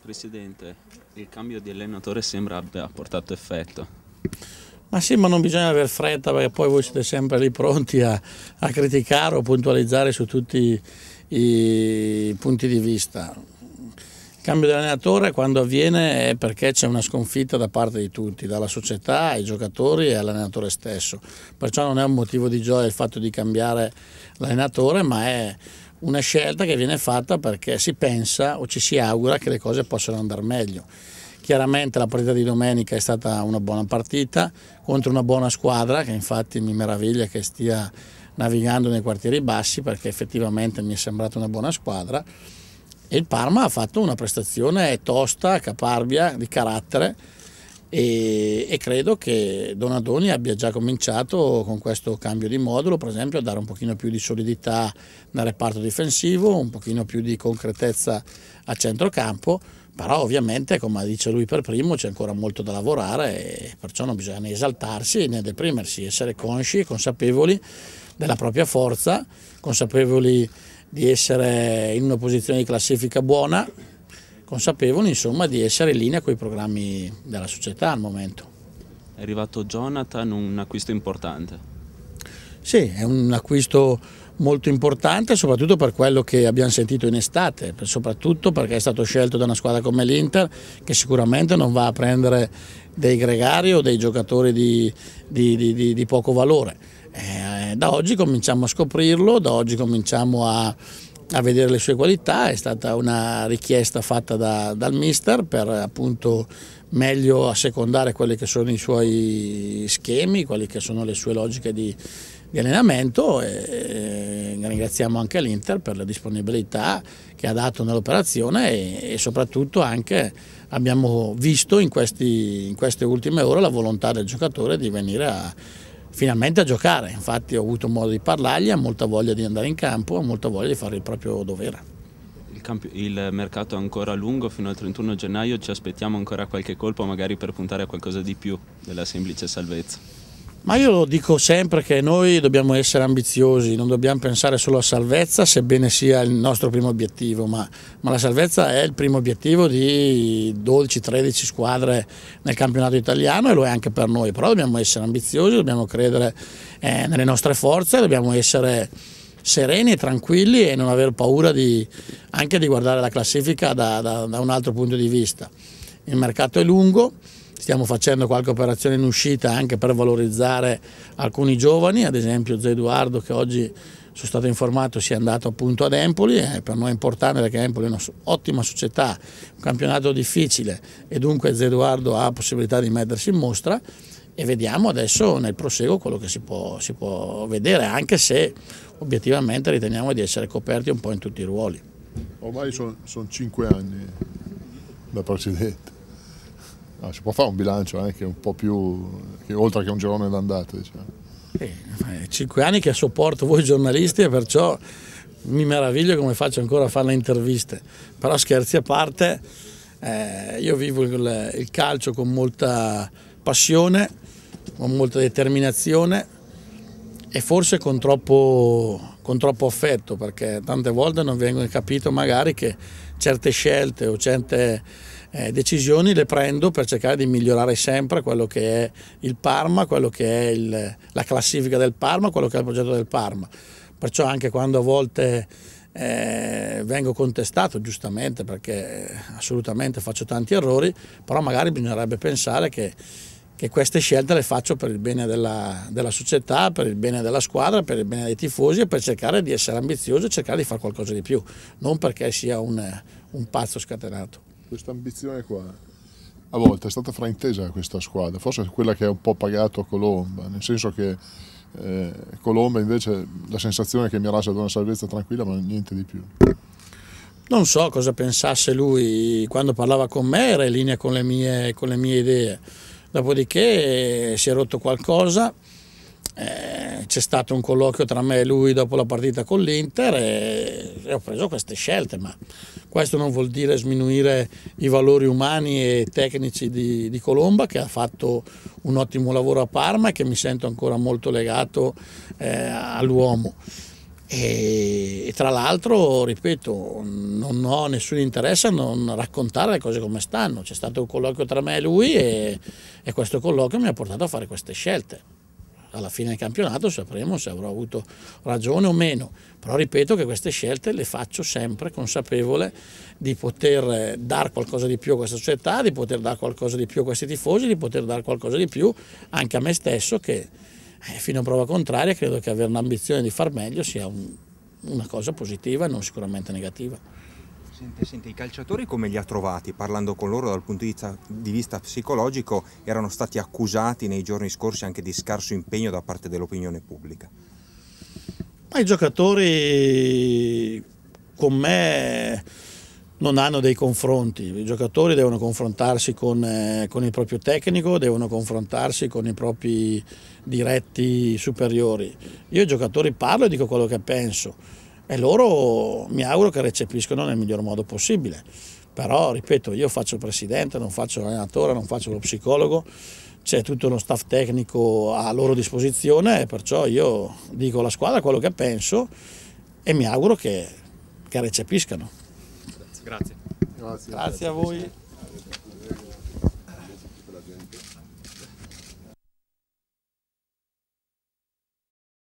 Presidente, il cambio di allenatore sembra abbia portato effetto. Ma sì, ma non bisogna aver fretta perché poi voi siete sempre lì pronti a, a criticare o puntualizzare su tutti i punti di vista. Il cambio di allenatore quando avviene è perché c'è una sconfitta da parte di tutti, dalla società, ai giocatori e all'allenatore stesso. Perciò non è un motivo di gioia il fatto di cambiare l'allenatore, ma è una scelta che viene fatta perché si pensa o ci si augura che le cose possano andare meglio. Chiaramente la partita di domenica è stata una buona partita contro una buona squadra che infatti mi meraviglia che stia navigando nei quartieri bassi perché effettivamente mi è sembrata una buona squadra e il Parma ha fatto una prestazione tosta, caparbia, di carattere e, e, credo che Donadoni abbia già cominciato con questo cambio di modulo, per esempio a dare un pochino più di solidità nel reparto difensivo, un pochino più di concretezza a centrocampo, però ovviamente come dice lui per primo c'è ancora molto da lavorare perciò non bisogna né esaltarsi né deprimersi, essere consci e consapevoli della propria forza, consapevoli di essere in una posizione di classifica buona consapevoli insomma, di essere in linea con i programmi della società al momento. È arrivato Jonathan, un acquisto importante. Sì, è un acquisto molto importante soprattutto per quello che abbiamo sentito in estate, soprattutto perché è stato scelto da una squadra come l'Inter che sicuramente non va a prendere dei gregari o dei giocatori di, di, di, di poco valore. Eh, da oggi cominciamo a scoprirlo, da oggi cominciamo a a vedere le sue qualità, è stata una richiesta fatta da, dal mister per appunto meglio assecondare quelli che sono i suoi schemi, quelle che sono le sue logiche di, di allenamento e, e, ringraziamo anche l'Inter per la disponibilità che ha dato nell'operazione e, e, soprattutto anche abbiamo visto in, questi, in queste ultime ore la volontà del giocatore di venire a finalmente a giocare. Infatti ho avuto modo di parlargli, ha molta voglia di andare in campo, ha molta voglia di fare il proprio dovere. Il, il mercato è ancora lungo fino al 31 gennaio, ci aspettiamo ancora qualche colpo magari per puntare a qualcosa di più della semplice salvezza. Ma io dico sempre che noi dobbiamo essere ambiziosi, non dobbiamo pensare solo a salvezza, sebbene sia il nostro primo obiettivo, ma, ma la salvezza è il primo obiettivo di 12-13 squadre nel campionato italiano e lo è anche per noi, però dobbiamo essere ambiziosi, dobbiamo credere eh, nelle nostre forze, dobbiamo essere sereni e tranquilli e non aver paura di, anche di guardare la classifica da, da, da un altro punto di vista. Il mercato è lungo stiamo facendo qualche operazione in uscita anche per valorizzare alcuni giovani, ad esempio Zé Eduardo che oggi sono stato informato sia andato appunto ad Empoli e per noi è importante perché Empoli è un'ottima società, un campionato difficile e dunque Zé Eduardo ha possibilità di mettersi in mostra e vediamo adesso nel proseguo quello che si può, si può vedere anche se obiettivamente riteniamo di essere coperti un po' in tutti i ruoli. Ormai sono, sono cinque anni da presidente. No, si può fare un bilancio anche un po' più, che, oltre che un girone d'andata. Diciamo. Eh, cinque anni che sopporto voi giornalisti e perciò mi meraviglio come faccio ancora a fare le interviste. Però scherzi a parte, eh, io vivo il, il, calcio con molta passione, con molta determinazione e forse con troppo, con troppo affetto perché tante volte non vengono capito magari che certe scelte o certe eh, decisioni le prendo per cercare di migliorare sempre quello che è il Parma, quello che è il, la classifica del Parma, quello che è il progetto del Parma. Perciò anche quando a volte eh, vengo contestato, giustamente perché assolutamente faccio tanti errori, però magari bisognerebbe pensare che, che queste scelte le faccio per il bene della, della società, per il bene della squadra, per il bene dei tifosi e per cercare di essere ambizioso e cercare di fare qualcosa di più, non perché sia un, un pazzo scatenato questa ambizione qua a volte è stata fraintesa questa squadra, forse quella che ha un po' pagato Colomba, nel senso che eh, Colomba invece la sensazione che Miras aveva una salvezza tranquilla ma niente di più. Non so cosa pensasse lui quando parlava con me, era in linea con le mie, con le mie idee, dopodiché si è rotto qualcosa eh, c'è stato un colloquio tra me e lui dopo la partita con l'Inter e, e ho preso queste scelte, ma questo non vuol dire sminuire i valori umani e tecnici di, di Colomba che ha fatto un ottimo lavoro a Parma e che mi sento ancora molto legato eh, all'uomo. E, e tra l'altro, ripeto, non ho nessun interesse a non raccontare le cose come stanno. C'è stato un colloquio tra me e lui e, e questo colloquio mi ha portato a fare queste scelte alla fine del campionato sapremo se avrò avuto ragione o meno, però ripeto che queste scelte le faccio sempre consapevole di poter eh, dare qualcosa di più a questa società, di poter dare qualcosa di più a questi tifosi, di poter dare qualcosa di più anche a me stesso che eh, fino a prova contraria credo che avere l'ambizione di far meglio sia un, una cosa positiva e non sicuramente negativa. Sente, sente, i calciatori come li ha trovati? Parlando con loro dal punto di vista, di vista psicologico, erano stati accusati nei giorni scorsi anche di scarso impegno da parte dell'opinione pubblica. Ma i giocatori con me non hanno dei confronti, i giocatori devono confrontarsi con, eh, con, il proprio tecnico, devono confrontarsi con i propri diretti superiori. Io ai giocatori parlo e dico quello che penso e loro mi auguro che recepiscono nel miglior modo possibile. Però, ripeto, io faccio il presidente, non faccio l'allenatore, non faccio lo psicologo, c'è tutto uno staff tecnico a loro disposizione perciò io dico alla squadra quello che penso e mi auguro che, che recepiscano. Grazie. Grazie. Grazie a voi.